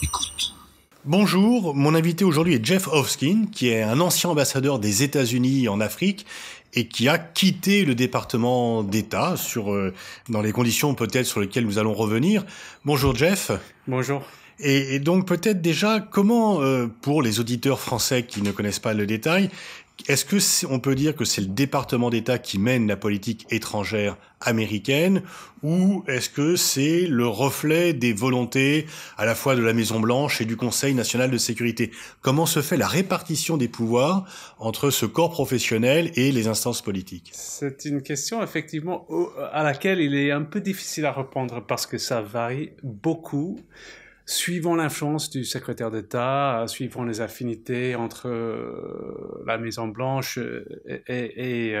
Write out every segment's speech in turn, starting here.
Écoute. Bonjour, mon invité aujourd'hui est Jeff Hofskin, qui est un ancien ambassadeur des États-Unis en Afrique et qui a quitté le département d'État sur euh, dans les conditions peut-être sur lesquelles nous allons revenir. Bonjour Jeff. Bonjour. Et, donc peut-être déjà comment euh, pour les auditeurs français qui ne connaissent pas le détail, est-ce que on peut dire que c'est le département d'État qui mène la politique étrangère américaine ou est-ce que c'est le reflet des volontés à la fois de la Maison Blanche et du Conseil national de sécurité Comment se fait la répartition des pouvoirs entre ce corps professionnel et les instances politiques C'est une question effectivement à laquelle il est un peu difficile à répondre parce que ça varie beaucoup suivant l'influence du secrétaire d'État, euh, suivant les affinités entre euh, la Maison-Blanche euh, et,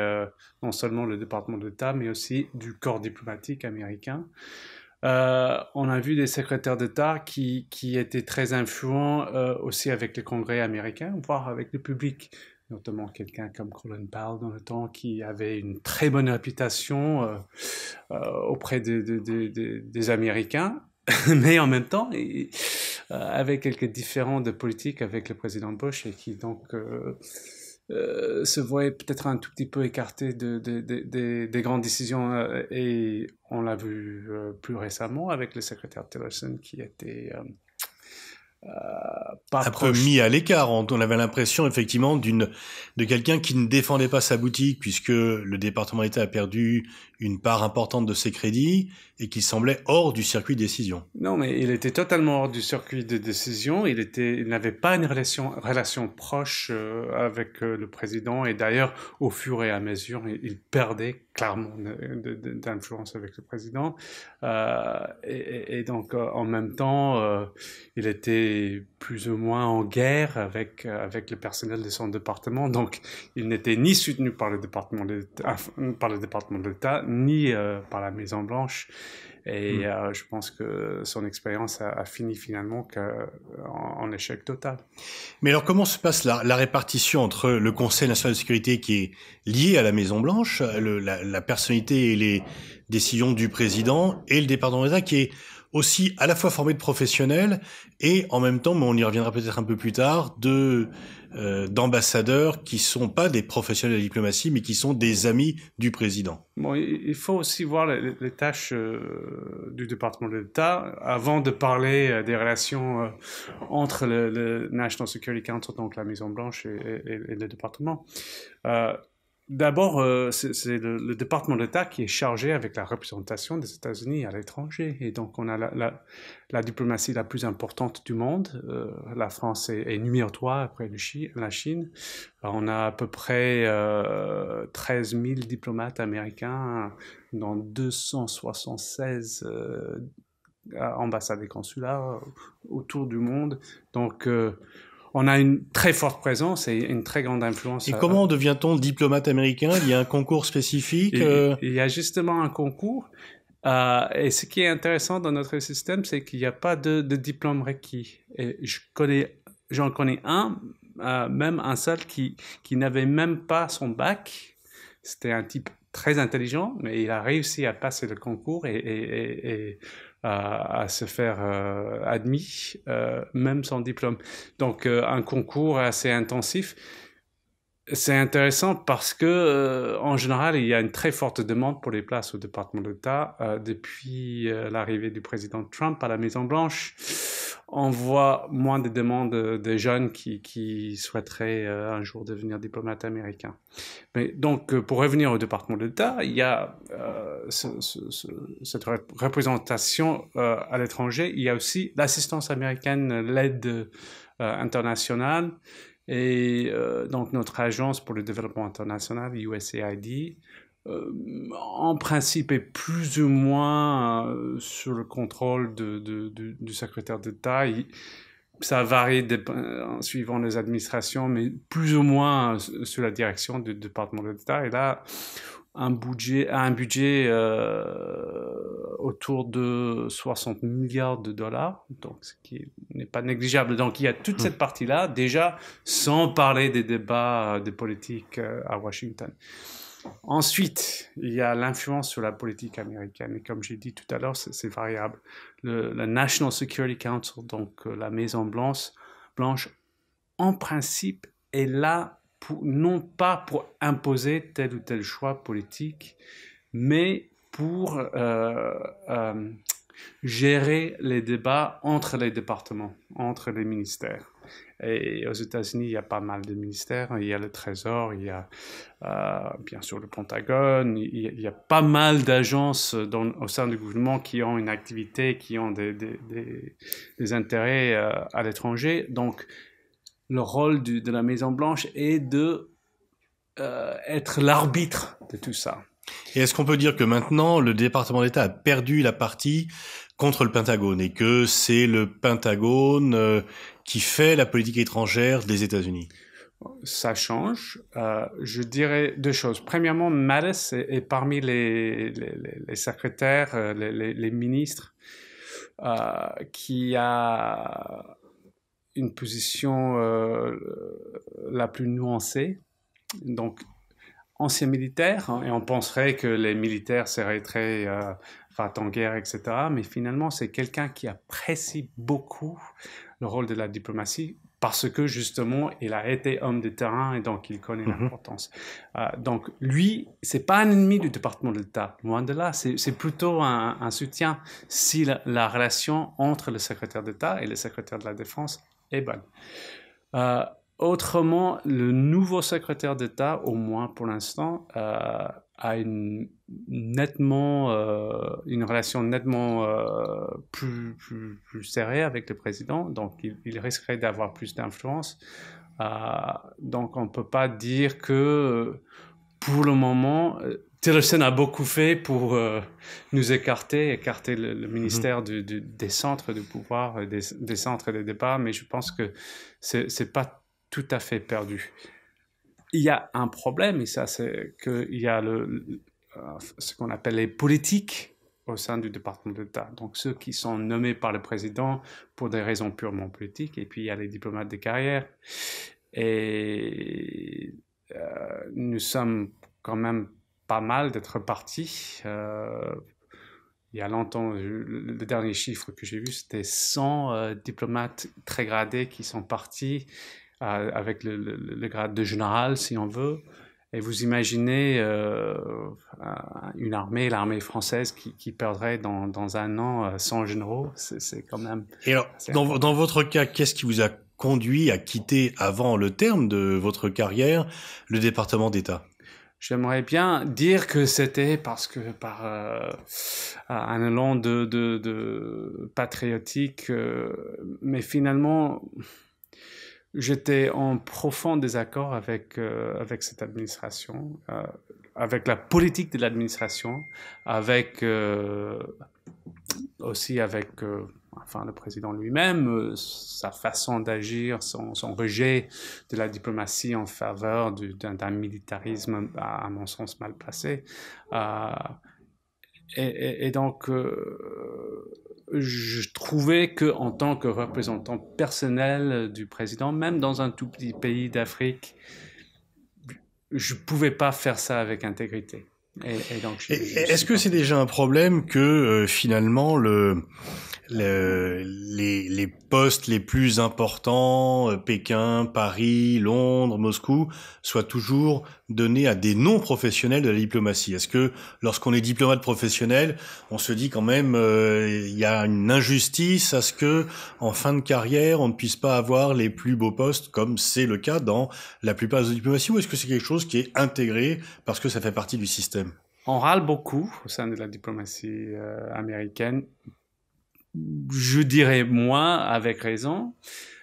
non seulement le département d'État, mais aussi du corps diplomatique américain. on a vu des secrétaires d'État qui, qui, étaient très influents aussi avec les congrès américain, voire avec le public notamment quelqu'un comme Colin Powell dans le temps qui avait une très bonne réputation auprès des Américains mais en même temps, euh, avec quelques différents de politique avec le président Bush, et qui donc euh, euh, se voyait peut-être un tout petit peu écarté de, des grandes décisions. et on l'a vu plus récemment avec le secrétaire Tillerson qui était... Pas un peu mis à l'écart. On avait l'impression effectivement d'une de quelqu'un qui ne défendait pas sa boutique puisque le département d'État a perdu une part importante de ses crédits et qui semblait hors du circuit de décision. Non, mais il était totalement hors du circuit de décision. Il, était, il n'avait pas une relation, relation proche euh, avec euh, le président et d'ailleurs, au fur et à mesure, il, perdait clairement d'influence avec le président. Euh, et, donc, en même temps, il était plus ou moins en guerre avec, avec le personnel de son département. Donc, il n'était ni soutenu par le département de, par le département d'État, ni euh, par la Maison Blanche. Et hmm. euh, je pense que son expérience a, fini finalement euh, en, échec total. Mais alors comment se passe la, répartition entre le Conseil national de sécurité qui est lié à la Maison Blanche, la, la personnalité et les décisions du président et le département d'État qui est aussi à la fois formés de professionnels et en même temps, mais on y reviendra peut-être un peu plus tard, de euh, d'ambassadeurs qui sont pas des professionnels de la diplomatie, mais qui sont des amis du président. Bon, il faut aussi voir les, tâches euh, du département de l'État avant de parler euh, des relations entre le, National Security Council, donc la Maison Blanche, et, et le département. D'abord, euh, c'est le, département d'État qui est chargé avec la représentation des États-Unis à l'étranger. Et donc, on a la, la, la, diplomatie la plus importante du monde. Euh, la France est, est, numéro 3 après le Chine, la Chine. Euh, on a à peu près euh, 13 000 diplomates américains dans 276 ambassades et consulats autour du monde. Donc, on a une très forte présence et une très grande influence. Et euh, comment devient-on diplomate américain Il y a un concours spécifique il, y a euh? justement un concours. Euh, et ce qui est intéressant dans notre système, c'est qu'il n'y a pas de, diplôme requis. Et je connais, j'en connais un, même un seul qui, qui n'avait même pas son bac. C'était un type très intelligent, mais il a réussi à passer le concours et à, se faire euh, admis, euh, même sans diplôme. Donc euh, un concours assez intensif. C'est intéressant parce que, en général, il y a une très forte demande pour les places au département d'État depuis l'arrivée du président Trump à la Maison-Blanche on voit moins de demandes euh, de jeunes qui, souhaiteraient euh, un jour devenir diplomate américain. Mais donc, euh, pour revenir au département d'État, il y a cette représentation à l'étranger. Il y a aussi l'assistance américaine, l'aide internationale. Et donc, notre agence pour le développement international, USAID, euh, en principe, est plus ou moins euh, sur le contrôle du secrétaire d'État. Ça varie en euh, suivant les administrations, mais plus ou moins sous la direction du département d'État. Et là, un budget, un budget autour de 60 milliards de dollars, donc ce qui n'est pas négligeable. Donc il y a toute mmh. cette partie-là, déjà sans parler des débats des politiques à Washington. Ensuite, il y a l'influence sur la politique américaine. Et comme j'ai dit tout à l'heure, c'est variable. Le, le, National Security Council, donc euh, la Maison Blanche, Blanche, en principe, est là pour, non pas pour imposer tel ou tel choix politique, mais pour euh, euh, gérer les débats entre les départements, entre les ministères. Et aux États-Unis, il y a pas mal de ministères. Il y a le Trésor, il y a euh, bien sûr le Pentagone, il y a, pas mal d'agences au sein du gouvernement qui ont une activité, qui ont des, intérêts euh, à l'étranger. Donc, le rôle de la Maison-Blanche est de euh, être l'arbitre de tout ça. Et est-ce qu'on peut dire que maintenant, le département d'État a perdu la partie contre le Pentagone et que c'est le Pentagone euh, qui fait la politique étrangère des États-Unis ça change. Euh, je dirais deux choses. Premièrement, Mattis est, parmi les, secrétaires, euh, les, ministres, qui a une position la plus nuancée. Donc, ancien militaire, hein, et on penserait que les militaires seraient très en guerre, etc. Mais finalement, c'est quelqu'un qui apprécie beaucoup le rôle de la diplomatie parce que justement, il a été homme de terrain et donc il connaît mhm. l'importance. Euh, donc lui, c'est pas un ennemi du département de l'État, loin de là. C'est plutôt un, soutien si la, relation entre le secrétaire d'État et le secrétaire de la Défense est bonne. Euh, autrement, le nouveau secrétaire d'État, au moins pour l'instant, euh, a une nettement euh, une relation nettement euh, plus, plus, plus, serrée avec le président, donc il, risquerait d'avoir plus d'influence. Euh, donc on ne peut pas dire que pour le moment, Tillerson a beaucoup fait pour nous écarter, écarter le, ministère mm-hmm. des centres de pouvoir, des, des, centres de départ, mais je pense que ce n'est pas tout à fait perdu il y a un problème, et ça, c'est qu'il y a le, euh, ce qu'on appelle les politiques au sein du département d'État. Donc ceux qui sont nommés par le président pour des raisons purement politiques, et puis il y a les diplomates de carrière. Et euh, nous sommes quand même pas mal d'être partis. Euh, il y a longtemps, le dernier chiffre que j'ai vu, c'était 100 diplomates très gradés qui sont partis avec le, grade de général, si on veut. Et vous imaginez euh, une armée, l'armée française, qui, perdrait dans, dans, un an 100 euh, généraux, c'est quand même... Et alors, dans, dans, votre cas, qu'est-ce qui vous a conduit à quitter, avant le terme de votre carrière, le département d'État J'aimerais bien dire que c'était parce que par euh, un élan de, patriotique, mais finalement j'étais en profond désaccord avec, euh, avec cette administration, euh, avec la politique de l'administration, avec euh, aussi avec enfin, le président lui-même, sa façon d'agir, son, rejet de la diplomatie en faveur d'un, militarisme, à, mon sens, mal placé et, donc, euh, je trouvais que en tant que représentant personnel du président, même dans un tout petit pays d'Afrique, je ne pouvais pas faire ça avec intégrité. Et, donc, est-ce que c'est déjà un problème que euh, finalement le les, les, postes les plus importants, euh, Pékin, Paris, Londres, Moscou, soient toujours donnés à des non-professionnels de la diplomatie Est-ce que lorsqu'on est diplomate professionnel, on se dit quand même euh, il y a une injustice à ce que en fin de carrière, on ne puisse pas avoir les plus beaux postes comme c'est le cas dans la plupart des diplomaties ou est-ce que c'est quelque chose qui est intégré parce que ça fait partie du système on râle beaucoup au sein de la diplomatie euh, américaine je dirais moi », avec raison,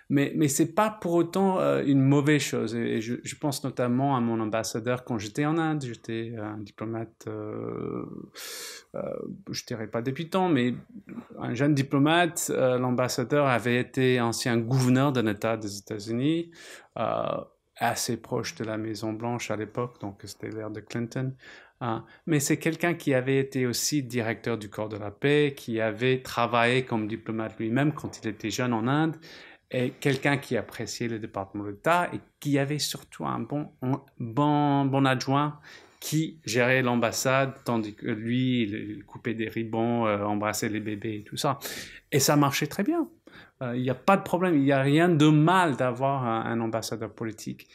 mais, ce n'est pas pour autant euh, une mauvaise chose. Et, je, pense notamment à mon ambassadeur quand j'étais en Inde. J'étais euh, un diplomate, euh, je ne dirais pas débutant, mais un jeune diplomate. L'ambassadeur avait été ancien gouverneur d'un État des États-Unis, assez proche de la Maison-Blanche à l'époque, donc c'était l'ère de Clinton. Hein. Mais c'est quelqu'un qui avait été aussi directeur du corps de la paix, qui avait travaillé comme diplomate lui-même quand il était jeune en Inde, et quelqu'un qui appréciait le département d'État et qui avait surtout un bon, adjoint qui gérait l'ambassade, tandis que lui, il coupait des ribbons, euh, embrassait les bébés et tout ça. Et ça marchait très bien. Euh, il n'y a pas de problème, il n'y a rien de mal d'avoir un ambassadeur politique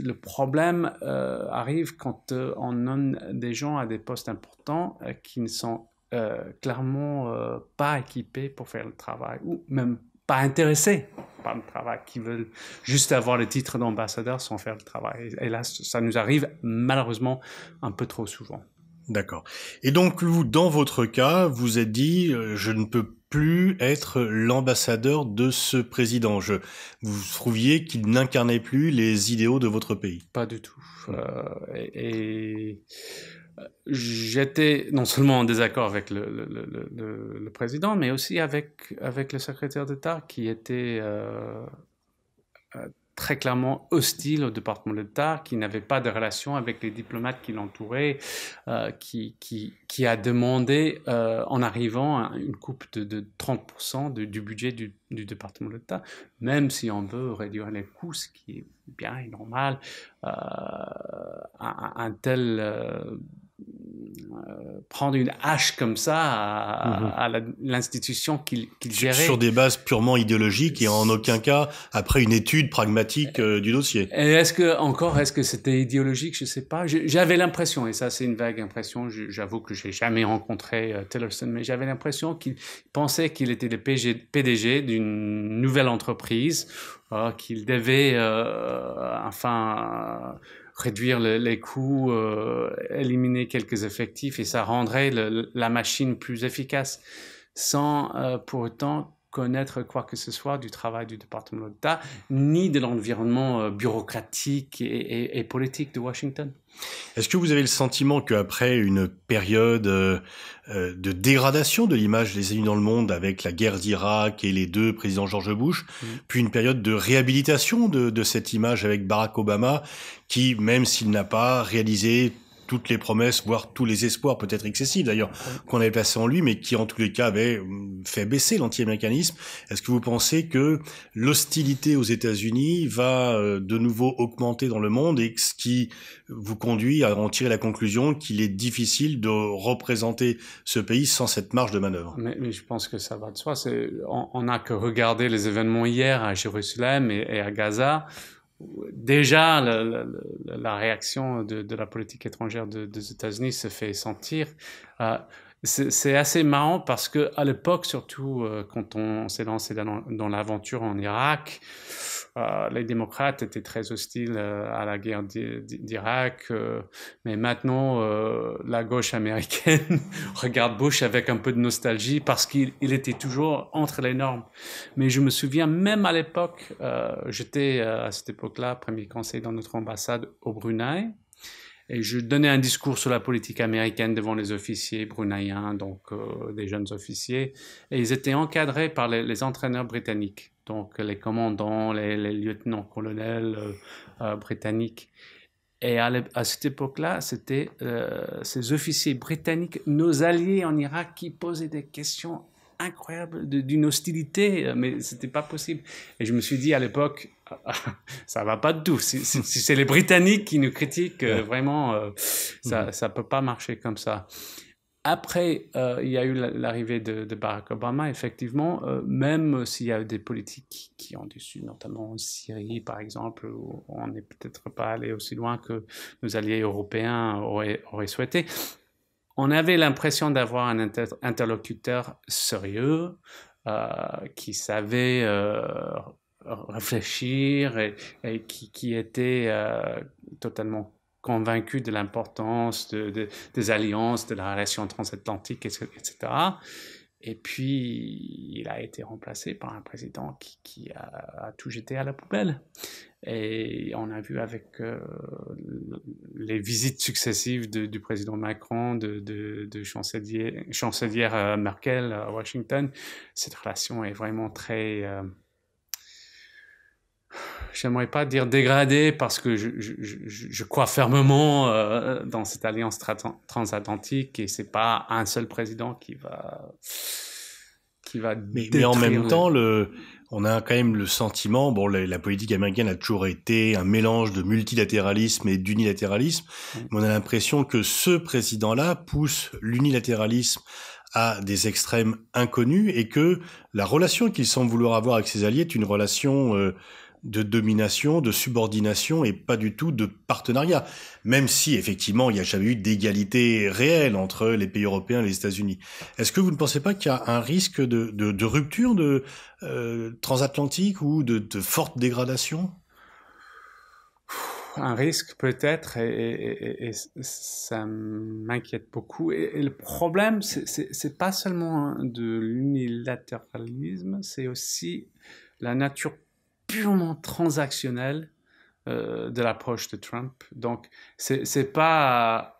le problème euh, arrive quand euh, on donne des gens à des postes importants euh, qui ne sont clairement pas équipés pour faire le travail ou même pas intéressés par le travail, qui veulent juste avoir le titre d'ambassadeur sans faire le travail. Et là, ça nous arrive malheureusement un peu trop souvent. D'accord. Et donc, vous, dans votre cas, vous êtes dit, euh, je ne peux plus être l'ambassadeur de ce président. vous trouviez qu'il n'incarnait plus les idéaux de votre pays. Pas du tout. Euh, et, euh, j'étais non seulement en désaccord avec le, président, mais aussi avec, avec le secrétaire d'État qui était très clairement hostile au département de l'État qui n'avait pas de relation avec les diplomates qui l'entouraient, euh, qui, qui, a demandé euh, en arrivant une coupe de, de 30% du budget du, du département l'État, même si on veut réduire les coûts, ce qui est bien et normal, euh, un, un, tel euh, prendre une hache comme ça à, mhm. l'institution qu'il gérait. Sur des bases purement idéologiques et en aucun cas après une étude pragmatique euh, du dossier. Est-ce que encore est-ce que c'était idéologique Je sais pas. J'avais l'impression et ça c'est une vague impression. J'avoue que j'ai jamais rencontré euh, Tillerson, mais j'avais l'impression qu'il pensait qu'il était le PDG d'une nouvelle entreprise, qu'il devait enfin réduire les coûts, euh, éliminer quelques effectifs et ça rendrait la machine plus efficace sans euh, pour autant connaître quoi que ce soit du travail du département d'État, ni de l'environnement euh, bureaucratique et, politique de Washington. Est-ce que vous avez le sentiment qu'après une période euh, euh, de dégradation de l'image des élus dans le monde avec la guerre d'Irak et les deux présidents George Bush, mm. puis une période de réhabilitation de, de cette image avec Barack Obama, qui, même s'il n'a pas réalisé toutes les promesses, voire tous les espoirs, peut-être excessifs d'ailleurs, qu'on avait placés en lui, mais qui en tous les cas avait hum, fait baisser l'anti-américanisme. Est-ce que vous pensez que l'hostilité aux États-Unis va euh, de nouveau augmenter dans le monde et ce qui vous conduit à en tirer la conclusion qu'il est difficile de représenter ce pays sans cette marge de manœuvre Mais, je pense que ça va de soi. On n'a que regarder les événements hier à Jérusalem et à Gaza déjà la, réaction de, la politique étrangère des États-Unis se fait sentir. Euh, c'est assez marrant parce que à l'époque, surtout euh, quand on s'est lancé dans l'aventure en Irak, euh, les démocrates étaient très hostiles euh, à la guerre d'Irak, euh, mais maintenant la gauche américaine regarde Bush avec un peu de nostalgie parce qu'il était toujours entre les normes. Mais je me souviens même à l'époque, j'étais à cette époque-là premier conseil dans notre ambassade au Brunei. Et je donnais un discours sur la politique américaine devant les officiers bruneiens, donc des jeunes officiers. Et ils étaient encadrés par les entraîneurs britanniques donc les commandants, les, lieutenants-colonels euh, euh, britanniques. Et à, cette époque-là, c'était euh, ces officiers britanniques, nos alliés en Irak, qui posaient des questions incroyables, d'une hostilité, mais c'était pas possible. Et je me suis dit à l'époque, ça va pas de tout. Si, c'est les Britanniques qui nous critiquent, vraiment, ça, mm-hmm. ça peut pas marcher comme ça. Après, euh, il y a eu l'arrivée de, Barack Obama, effectivement, euh, même s'il y a eu des politiques qui ont déçu, notamment en Syrie, par exemple, où on n'est peut-être pas allé aussi loin que nos alliés européens auraient, souhaité. On avait l'impression d'avoir un interlocuteur sérieux euh, qui savait réfléchir et, qui, qui, était totalement convaincu de l'importance des alliances, de la relation transatlantique, etc. Et puis, il a été remplacé par un président qui, a, tout jeté à la poubelle. Et on a vu avec euh, les visites successives du président Macron, de, chancelière, euh, Merkel à Washington, cette relation est vraiment très... Euh, j'aimerais pas dire dégradé parce que je, crois fermement euh, dans cette alliance transatlantique et c'est pas un seul président qui va qui va mais, en même temps le on a quand même le sentiment bon la, politique américaine a toujours été un mélange de multilatéralisme et d'unilatéralisme mais on a l'impression que ce président là pousse l'unilatéralisme à des extrêmes inconnus et que la relation qu'il semble vouloir avoir avec ses alliés est une relation euh, de domination, de subordination et pas du tout de partenariat, même si effectivement il n'y a jamais eu d'égalité réelle entre les pays européens et les États-Unis. Est-ce que vous ne pensez pas qu'il y a un risque de, rupture de euh, transatlantique ou de, forte dégradation un risque peut-être et, ça m'inquiète beaucoup. Et, le problème, c'est pas seulement de l'unilatéralisme, c'est aussi la nature purement transactionnel euh, de l'approche de Trump. Donc, c'est pas.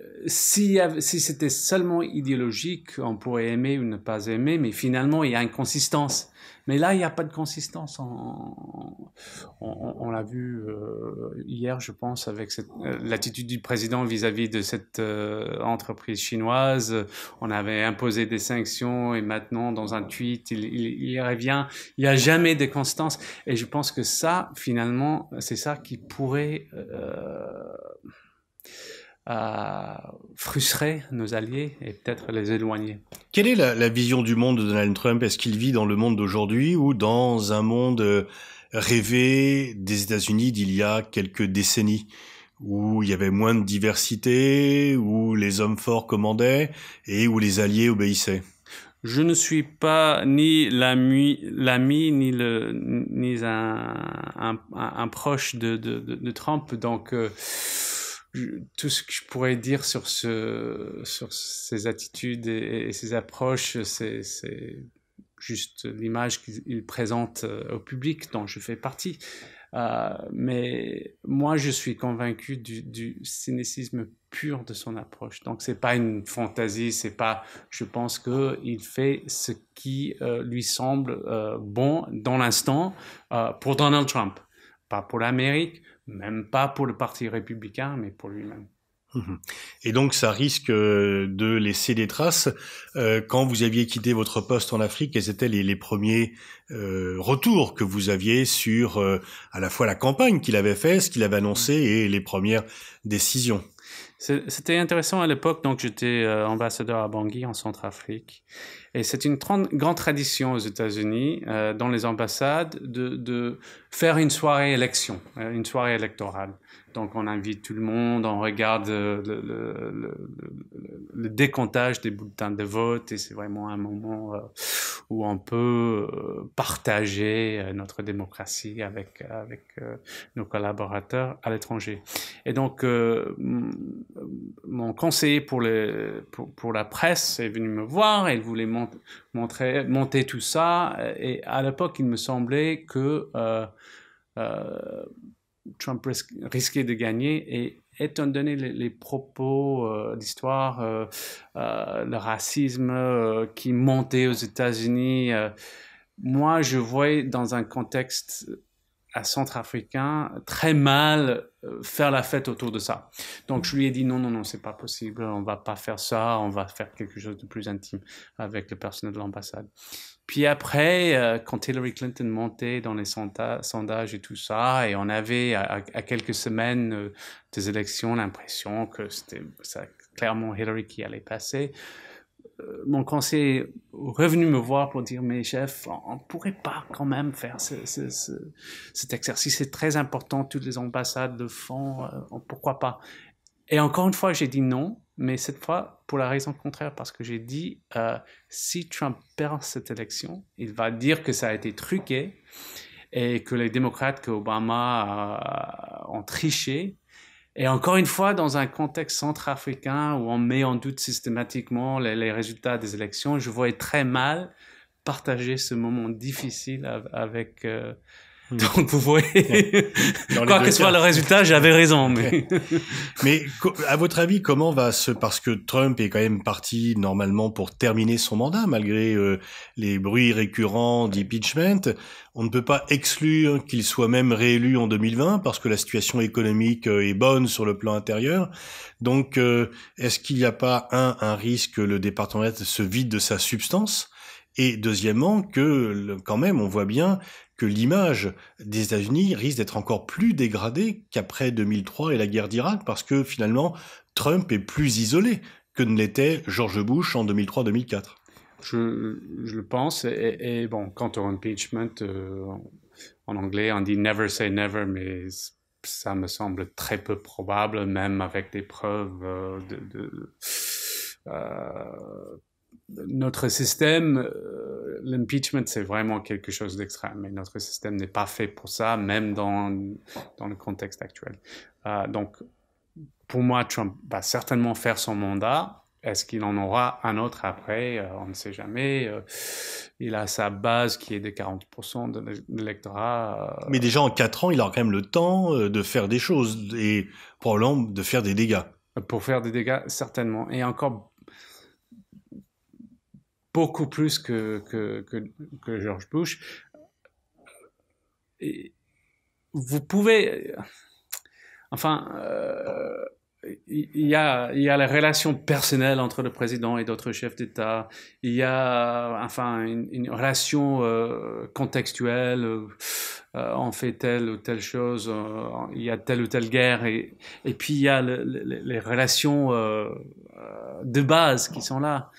Euh, si, si c'était seulement idéologique, on pourrait aimer ou ne pas aimer, mais finalement, il y a une consistance. Mais là, il n'y a pas de consistance. En... On, l'a vu euh, hier, je pense, avec euh, l'attitude du président vis-à-vis de cette euh, entreprise chinoise. On avait imposé des sanctions et maintenant, dans un tweet, il, il, il revient. Il n'y a jamais de consistance. Et je pense que ça, finalement, c'est ça qui pourrait à frustrer nos alliés et peut-être les éloigner. Quelle est la, vision du monde de Donald Trump Est-ce qu'il vit dans le monde d'aujourd'hui ou dans un monde euh, rêvé des États-Unis d'il y a quelques décennies où il y avait moins de diversité, où les hommes forts commandaient et où les alliés obéissaient je ne suis pas ni l'ami ni le ni un, proche de, Trump donc euh, tout ce que je pourrais dire sur, ce, sur ces attitudes et, ses ces approches, c'est juste l'image qu'il présente euh, au public dont je fais partie. Euh, mais moi, je suis convaincu du, du, cynicisme pur de son approche. Donc, c'est pas une fantaisie, c'est pas. Je pense que il fait ce qui euh, lui semble euh, bon dans l'instant pour Donald Trump pas pour l'Amérique, même pas pour le Parti républicain, mais pour lui-même. Mhm. Et donc ça risque euh, de laisser des traces. Euh, quand vous aviez quitté votre poste en Afrique, quels étaient les, premiers euh, retours que vous aviez sur à la fois la campagne qu'il avait faite, ce qu'il avait annoncé mhm. et les premières décisions c'était intéressant à l'époque, donc j'étais euh, ambassadeur à Bangui en Centrafrique. Et c'est une grande tradition aux États-Unis, euh, dans les ambassades, de, faire une soirée élection, euh, une soirée électorale. Donc on invite tout le monde, on regarde euh, le, décomptage des bulletins de vote et c'est vraiment un moment euh, où on peut euh, partager notre démocratie avec, nos collaborateurs à l'étranger. Et donc mon conseiller pour, la presse est venu me voir, il voulait montrer, monter tout ça et à l'époque il me semblait que... Trump risquait de gagner et étant donné les, propos, euh, d'histoire, euh, euh, le racisme qui montait aux États-Unis, moi, je voyais dans un contexte à centrafricain très mal faire la fête autour de ça. Donc je lui ai dit non, non, non, c'est pas possible, on va pas faire ça, on va faire quelque chose de plus intime avec le personnel de l'ambassade. Puis après, euh, quand Hillary Clinton montait dans les sondages et tout ça, et on avait à, quelques semaines euh, des élections l'impression que c'était clairement Hillary qui allait passer, euh, mon conseiller est revenu me voir pour dire, mais chef, on ne pourrait pas quand même faire cet exercice, c'est très important, toutes les ambassades le font, pourquoi pas Et encore une fois, j'ai dit non, mais cette fois pour la raison contraire, parce que j'ai dit, euh, si Trump perd cette élection, il va dire que ça a été truqué et que les démocrates, que Obama euh, ont triché. Et encore une fois, dans un contexte centrafricain où on met en doute systématiquement les, résultats des élections, je voyais très mal partager ce moment difficile avec... Euh, Hmm. Donc vous voyez, quoi que soit le résultat, j'avais raison. Mais... à votre avis, comment va se... Parce que Trump est quand même parti normalement pour terminer son mandat, malgré euh, les bruits récurrents d'impeachment. On ne peut pas exclure qu'il soit même réélu en 2020, parce que la situation économique euh, est bonne sur le plan intérieur. Donc euh, est-ce qu'il n'y a pas, un, un risque que le département se vide de sa substance et deuxièmement, que quand même, on voit bien l'image des États-Unis risque d'être encore plus dégradée qu'après 2003 et la guerre d'Irak, parce que finalement, Trump est plus isolé que ne l'était George Bush en 2003-2004. Je, le pense, et, bon, quant au impeachment, euh, en anglais, on dit never say never, mais ça me semble très peu probable, même avec des preuves euh, de, euh, notre système, euh, l'impeachment, c'est vraiment quelque chose d'extrême. Mais notre système n'est pas fait pour ça, même dans, dans le contexte actuel. Euh, donc, pour moi, Trump va certainement faire son mandat. Est-ce qu'il en aura un autre après euh, On ne sait jamais. il a sa base qui est de 40% de l'électorat. Mais déjà en 4 ans, il aura quand même le temps de faire des choses et probablement de faire des dégâts. Pour faire des dégâts, certainement. Et encore beaucoup plus que, que, que, George Bush. Et vous pouvez, enfin, euh, il y, a, il y a la relation personnelle entre le président et d'autres chefs d'État. Il y a enfin une, relation euh, contextuelle. Euh, on fait telle ou telle chose. il y a telle ou telle guerre. Et, puis il y a les relations de base qui sont là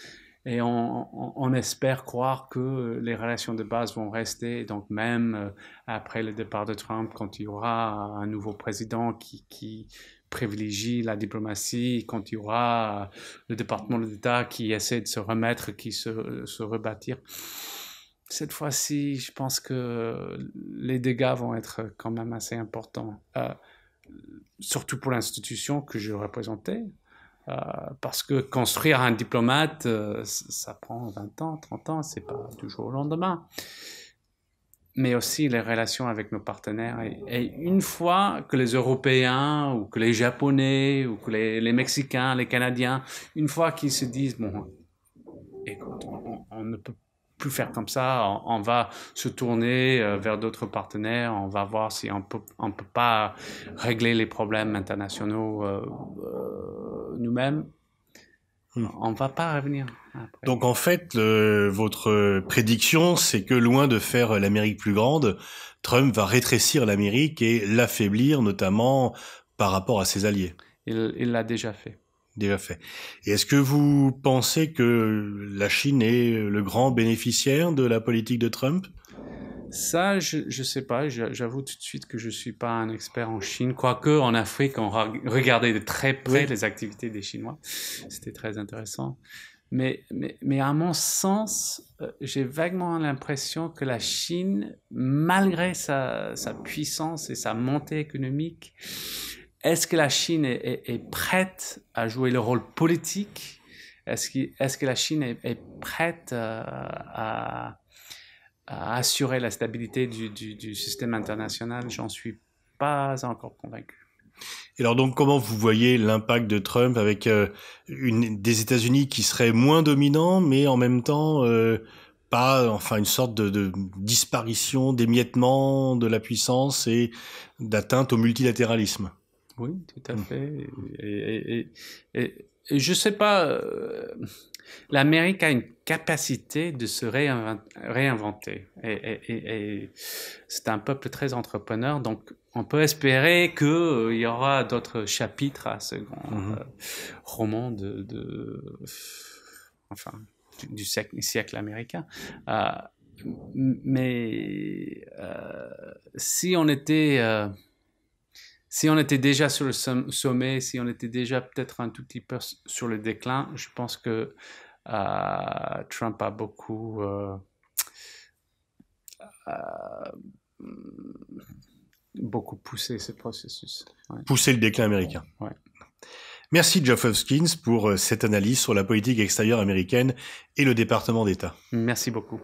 et on, espère croire que euh, les relations de base vont rester. Donc même euh, après le départ de Trump, quand il y aura un nouveau président qui, privilégie la diplomatie, quand il y aura euh, le département de l'État qui essaie de se remettre, qui se, se rebâtir, cette fois-ci, je pense que les dégâts vont être quand même assez importants. surtout pour l'institution que je représentais, euh, parce que construire un diplomate, euh, ça prend 20 ans, 30 ans, c'est pas toujours au lendemain. Mais aussi les relations avec nos partenaires. Et, une fois que les Européens, ou que les Japonais, ou que les, les Mexicains, les Canadiens, une fois qu'ils se disent, bon, écoute, on, on ne peut pas faire comme ça. On, va se tourner euh, vers d'autres partenaires. On va voir si on peut, on peut pas régler les problèmes internationaux euh, euh, nous-mêmes. Hmm. On va pas revenir. Donc en fait, votre prédiction, c'est que loin de faire l'Amérique plus grande, Trump va rétrécir l'Amérique et l'affaiblir, notamment par rapport à ses alliés. Il l'a déjà fait déjà fait. Et est-ce que vous pensez que la Chine est le grand bénéficiaire de la politique de Trump ça, je ne sais pas. J'avoue tout de suite que je ne suis pas un expert en Chine. Quoique, en Afrique, on regardait de très près les activités des Chinois. C'était très intéressant. Mais, mais, mais, à mon sens, euh, j'ai vaguement l'impression que la Chine, malgré sa, sa puissance et sa montée économique, est-ce que la Chine est, prête à jouer le rôle politique Est-ce que, la Chine est, prête euh, à, assurer la stabilité du, système international J'en suis pas encore convaincu. Et alors donc comment vous voyez l'impact de Trump avec euh, des États-Unis qui seraient moins dominants, mais en même temps euh, pas, enfin une sorte de, de disparition, d'émiettement de la puissance et d'atteinte au multilatéralisme oui, tout à mmh. fait. Et, je ne sais pas, euh, l'Amérique a une capacité de se réinventer. Et, c'est un peuple très entrepreneur, donc on peut espérer qu'il euh, y aura d'autres chapitres à ce grand mmh. euh, roman de, enfin, du, siècle, siècle américain. mais si on était si on était déjà sur le sommet, si on était déjà peut-être un tout petit peu sur le déclin, je pense que euh, Trump a beaucoup euh, euh, beaucoup poussé ce processus. Poussé le déclin américain. Merci Geoff Hopkins pour cette analyse sur la politique extérieure américaine et le département d'État. Merci beaucoup.